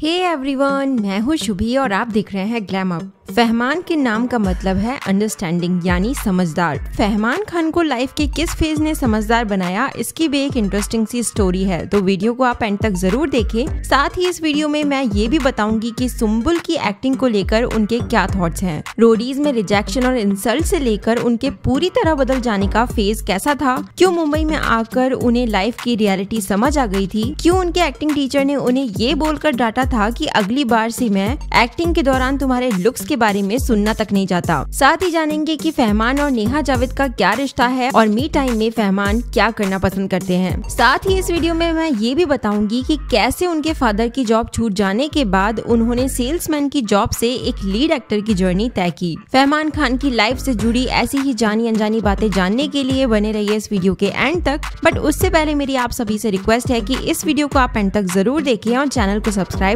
हे hey everyone मैं हूँ शुभी और आप देख रहे हैं ग्लैमर फहमान के नाम का मतलब है अंडरस्टैंडिंग यानी समझदार फहमान खान को लाइफ के किस फेज ने समझदार बनाया इसकी भी एक इंटरेस्टिंग सी स्टोरी है तो वीडियो को आप एंड तक जरूर देखें साथ ही इस वीडियो में मैं ये भी बताऊंगी कि सुम्बुल की एक्टिंग को लेकर उनके क्या थॉट्स हैं रोडीज में रिजेक्शन और इंसल्ट से लेकर उनके पूरी तरह बदल जाने का फेज कैसा था क्यूँ मुंबई में आकर उन्हें लाइफ की रियलिटी समझ आ गई थी क्यूँ उनके एक्टिंग टीचर ने उन्हें ये बोलकर डाटा था कि अगली बार से मैं एक्टिंग के दौरान तुम्हारे लुक्स के बारे में सुनना तक नहीं जाता साथ ही जानेंगे कि फहमान और नेहा जावेद का क्या रिश्ता है और मी टाइम में फहमान क्या करना पसंद करते हैं साथ ही इस वीडियो में मैं ये भी बताऊंगी कि कैसे उनके फादर की जॉब छूट जाने के बाद उन्होंने सेल्समैन की जॉब से एक लीड एक्टर की जर्नी तय की फहमान खान की लाइफ से जुड़ी ऐसी ही जानी अनजानी बातें जानने के लिए बने रही इस वीडियो के एंड तक बट उससे पहले मेरी आप सभी से रिक्वेस्ट है कि इस वीडियो को आप एंड तक जरूर देखें और चैनल को सब्सक्राइब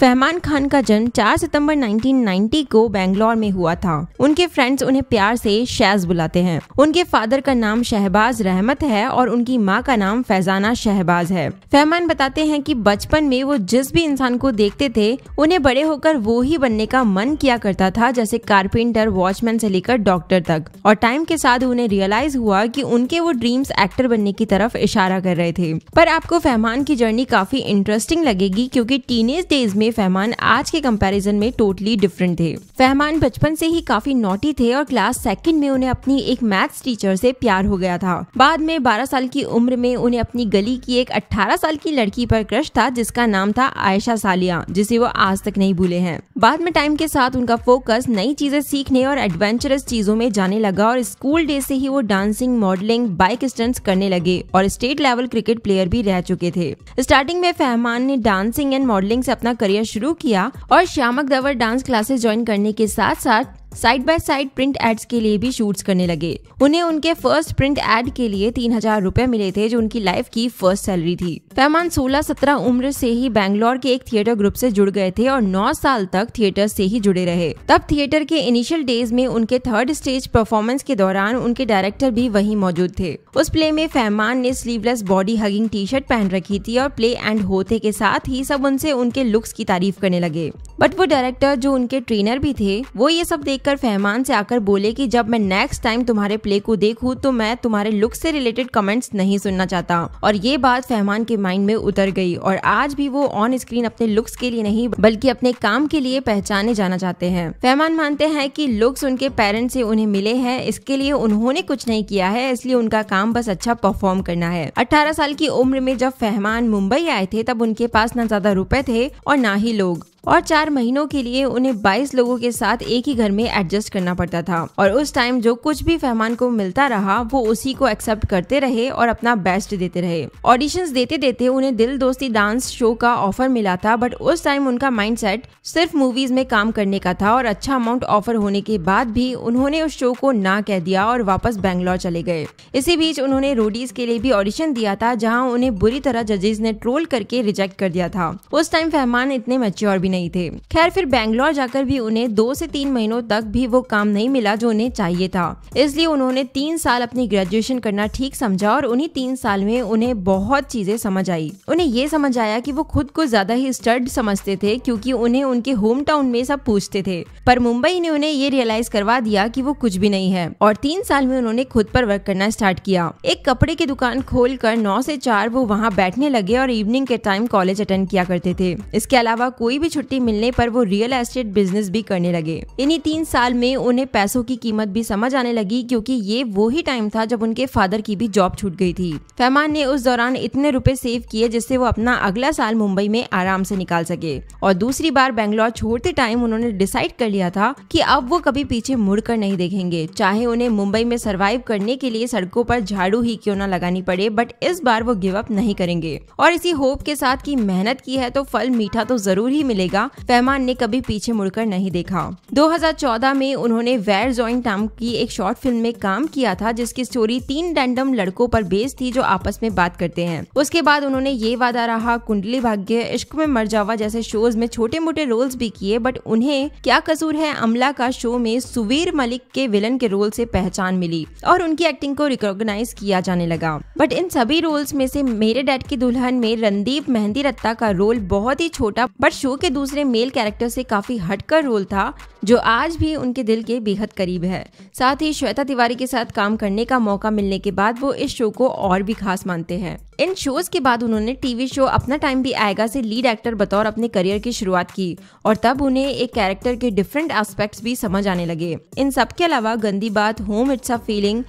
फहमान खान का जन्म 4 सितंबर 1990 को बेंगलोर में हुआ था उनके फ्रेंड्स उन्हें प्यार से शेज बुलाते हैं उनके फादर का नाम शहबाज रहमत है और उनकी माँ का नाम फैजाना शहबाज है फहमान बताते हैं कि बचपन में वो जिस भी इंसान को देखते थे उन्हें बड़े होकर वो ही बनने का मन किया करता था जैसे कारपेंटर वॉचमैन से लेकर डॉक्टर तक और टाइम के साथ उन्हें रियलाइज हुआ कि उनके वो ड्रीम्स एक्टर बनने की तरफ इशारा कर रहे थे पर आपको फहमान की जर्नी काफी इंटरेस्टिंग लगेगी क्योंकि टीनेज डेज में में फहमान आज के कंपैरिजन में टोटली डिफरेंट थे फहमान बचपन से ही काफी नोटी थे और क्लास सेकंड में उन्हें अपनी एक मैथ्स टीचर से प्यार हो गया था बाद में 12 साल की उम्र में उन्हें अपनी गली की एक 18 साल की लड़की पर क्रश था जिसका नाम था आयशा सालिया जिसे वो आज तक नहीं भूले हैं बाद में टाइम के साथ उनका फोकस नई चीजें सीखने और एडवेंचरस चीजों में जाने लगा और स्कूल डे से ही वो डांसिंग मॉडलिंग बाइक स्टंट करने लगे और स्टेट लेवल क्रिकेट प्लेयर भी रह चुके थे स्टार्टिंग में फहमान ने डांसिंग एंड मॉडलिंग से अपना करियर करियर शुरू किया और श्यामक दवर डांस क्लासेस ज्वाइन करने के साथ साथ side by side print ads के लिए भी शूट्स करने लगे उन्हें उनके फर्स्ट प्रिंट एड के लिए तीन हजार रूपए मिले थे जो उनकी लाइफ की फर्स्ट सैलरी थी फैमान 16-17 उम्र से ही बैंगलोर के एक थिएटर ग्रुप से जुड़ गए थे और 9 साल तक थिएटर से ही जुड़े रहे तब थिएटर के इनिशियल डेज में उनके थर्ड स्टेज परफॉर्मेंस के दौरान उनके डायरेक्टर भी वही मौजूद थे उस प्ले में फैमान ने sleeveless body hugging T shirt पहन रखी थी और प्ले एंड होते के साथ ही सब उनसे उनके लुक्स की तारीफ करने लगे बट वो डायरेक्टर जो उनके ट्रेनर भी थे वो ये सब देखकर फहमान से आकर बोले कि जब मैं नेक्स्ट टाइम तुम्हारे प्ले को देखूं तो मैं तुम्हारे लुक से रिलेटेड कमेंट्स नहीं सुनना चाहता और ये बात फहमान के माइंड में उतर गई और आज भी वो ऑन स्क्रीन अपने लुक्स के लिए नहीं बल्कि अपने काम के लिए पहचाने जाना चाहते हैं फहमान मानते हैं की लुक्स उनके पेरेंट्स से उन्हें मिले हैं इसके लिए उन्होंने कुछ नहीं किया है इसलिए उनका काम बस अच्छा परफॉर्म करना है अठारह साल की उम्र में जब फहमान मुंबई आए थे तब उनके पास न ज्यादा रुपए थे और ना ही लोग और चार महीनों के लिए उन्हें 22 लोगों के साथ एक ही घर में एडजस्ट करना पड़ता था और उस टाइम जो कुछ भी फहमान को मिलता रहा वो उसी को एक्सेप्ट करते रहे और अपना बेस्ट देते रहे ऑडिशन देते देते उन्हें दिल दोस्ती डांस शो का ऑफर मिला था बट उस टाइम उनका माइंड सिर्फ मूवीज में काम करने का था और अच्छा अमाउंट ऑफर होने के बाद भी उन्होंने उस शो को ना कह दिया और वापस बैंगलोर चले गए इसी बीच उन्होंने रोडीज के लिए भी ऑडिशन दिया था जहाँ उन्हें बुरी तरह जजेज ने ट्रोल करके रिजेक्ट कर दिया था उस टाइम फहमान इतने मेच्योर भी नहीं थे खैर फिर बैंगलोर जाकर भी उन्हें दो से तीन महीनों तक भी वो काम नहीं मिला जो उन्हें चाहिए था इसलिए उन्होंने तीन साल अपनी ग्रेजुएशन करना ठीक समझा और उन्हीं तीन साल में उन्हें बहुत चीजें समझ आई उन्हें ये समझ आया की वो खुद को ज्यादा ही स्टर्ड समझते थे क्योंकि उन्हें उनके होम टाउन में सब पूछते थे पर मुंबई ने उन्हें ये रियलाइज करवा दिया कि वो कुछ भी नहीं है और तीन साल में उन्होंने खुद पर वर्क करना स्टार्ट किया एक कपड़े की दुकान खोल कर नौ से चार वो वहाँ बैठने लगे और इवनिंग के टाइम कॉलेज अटेंड किया करते थे इसके अलावा कोई भी छुट्टी मिलने पर वो रियल एस्टेट बिजनेस भी करने लगे इन्हीं तीन साल में उन्हें पैसों की कीमत भी समझ आने लगी क्योंकि ये वो ही टाइम था जब उनके फादर की भी जॉब छूट गई थी फैमान ने उस दौरान इतने रुपए सेव किए जिससे वो अपना अगला साल मुंबई में आराम से निकाल सके और दूसरी बार बैंगलोर छोड़ते टाइम उन्होंने डिसाइड कर लिया था कि अब वो कभी पीछे मुड़कर नहीं देखेंगे चाहे उन्हें मुंबई में सरवाइव करने के लिए सड़कों पर झाड़ू ही क्यों न लगानी पड़े बट इस बार वो गिव अप नहीं करेंगे और इसी होप के साथ की मेहनत की है तो फल मीठा तो जरूर ही मिलेगा मिलेगा फैमान ने कभी पीछे मुड़कर नहीं देखा 2014 में उन्होंने वेर जॉइंट नाम की एक शॉर्ट फिल्म में काम किया था जिसकी स्टोरी तीन रैंडम लड़कों पर बेस्ड थी जो आपस में बात करते हैं उसके बाद उन्होंने ये वादा रहा कुंडली भाग्य इश्क में मर जावा जैसे शोज में छोटे मोटे रोल्स भी किए बट उन्हें क्या कसूर है अमला का शो में सुवीर मलिक के विलन के रोल से पहचान मिली और उनकी एक्टिंग को रिकॉग्नाइज किया जाने लगा बट इन सभी रोल्स में से मेरे डैड की दुल्हन में रणदीप मेहंदी रत्ता का रोल बहुत ही छोटा बट शो के दूसरे दूसरे मेल कैरेक्टर से काफ़ी हटकर रोल था जो आज भी उनके दिल के बेहद करीब है साथ ही श्वेता तिवारी के साथ काम करने का मौका मिलने के बाद वो इस शो को और भी खास मानते हैं इन शोज के बाद उन्होंने टीवी शो अपना टाइम भी आएगा से लीड एक्टर बतौर अपने करियर की शुरुआत की और तब उन्हें एक कैरेक्टर के डिफरेंट एस्पेक्ट्स भी समझ आने लगे इन सब के अलावा Gandi Baat Home it's a feeling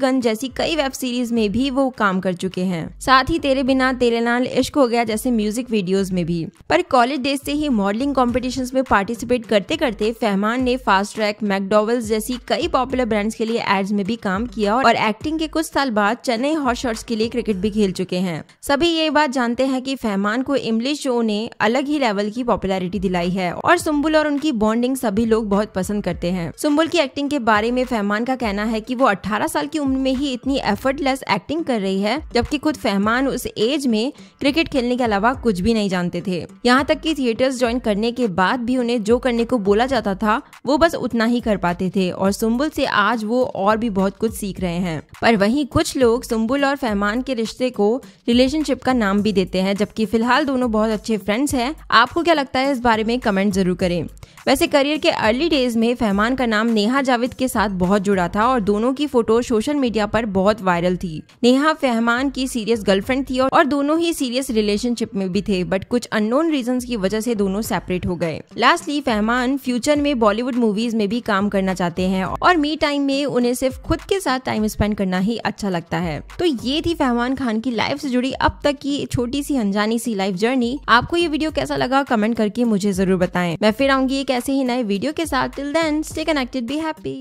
गन जैसी कई वेब सीरीज में भी वो काम कर चुके हैं साथ ही तेरे बिना तेरे नाल इश्क हो गया जैसे म्यूजिक वीडियोज में भी पर कॉलेज डेज से ही मॉडलिंग कॉम्पिटिशन में पार्टिसिपेट करते करते फहमान ने फास्ट ट्रैक मैकडोवल्स जैसी कई पॉपुलर ब्रांड्स के लिए एड्स में भी काम किया और एक्टिंग के कुछ साल बाद चेन्नई हॉट शॉर्ट्स के लिए क्रिकेट भी खेला खेल चुके हैं सभी ये बात जानते हैं कि फहमान को इमली शो ने अलग ही लेवल की पॉपुलैरिटी दिलाई है और सुम्बुल और उनकी बॉन्डिंग सभी लोग बहुत पसंद करते हैं सुम्बुल की एक्टिंग के बारे में फहमान का कहना है की वो अठारह साल की उम्र में ही इतनी एफर्टलेस एक्टिंग कर रही है जबकि खुद फहमान उस एज में क्रिकेट खेलने के अलावा कुछ भी नहीं जानते थे यहाँ तक की थिएटर्स ज्वाइन करने के बाद भी उन्हें जो करने को बोला जाता था वो बस उतना ही कर पाते थे और सुम्बुल से आज वो और भी बहुत कुछ सीख रहे हैं पर वहीं कुछ लोग सुम्बुल और फहमान के रिश्ते को रिलेशनशिप का नाम भी देते हैं जबकि फिलहाल दोनों बहुत अच्छे फ्रेंड्स हैं आपको क्या लगता है इस बारे में कमेंट जरूर करें वैसे करियर के अर्ली डेज में फहमान का नाम नेहा जावेद के साथ बहुत जुड़ा था और दोनों की फोटो सोशल मीडिया पर बहुत वायरल थी नेहा फहमान की सीरियस गर्लफ्रेंड थी और दोनों ही सीरियस रिलेशनशिप में भी थे बट कुछ अननोन रीजन की वजह से दोनों सेपरेट हो गए लास्टली फहमान फ्यूचर में बॉलीवुड मूवीज में भी काम करना चाहते हैं और मी टाइम में उन्हें सिर्फ खुद के साथ टाइम स्पेंड करना ही अच्छा लगता है तो ये थी फहमान खान उनकी लाइफ से जुड़ी अब तक की छोटी सी अनजानी सी लाइफ जर्नी आपको ये वीडियो कैसा लगा कमेंट करके मुझे जरूर बताए मैं फिर आऊंगी एक ऐसे ही नए वीडियो के साथ till then stay connected be happy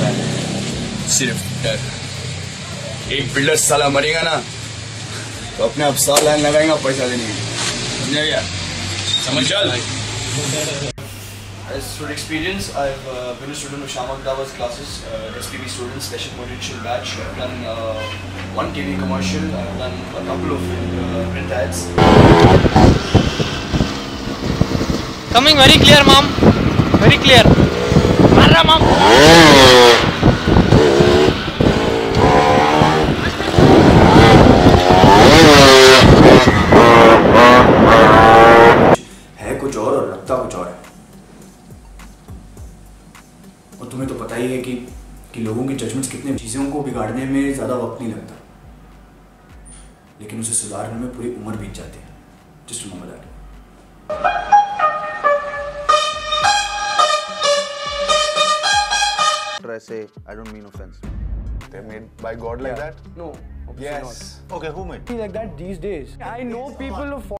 है सिर्फ एक बिल्डर साला मरेगा ना तो अपने आप साल लाइन लगाएगा पैसा देने समझ जा As for experience, I've uh, been a student of Shamak Dawa's classes, uh, SPB student, special potential batch. I've done uh, one TV commercial, I've done a couple of uh, print ads. Coming very clear, mom. Very clear. Marra, पढ़ाई है कि कि लोगों के judgements कितने चीज़ों को बिगाड़ने में ज़्यादा वक्त नहीं लगता लेकिन उसे सुधारने में पूरी उम्र बीत जाती है just remember that I say I don't mean offense. They're made by God like yeah. that? No. Yes. Okay, who made? Like that these days. I know people of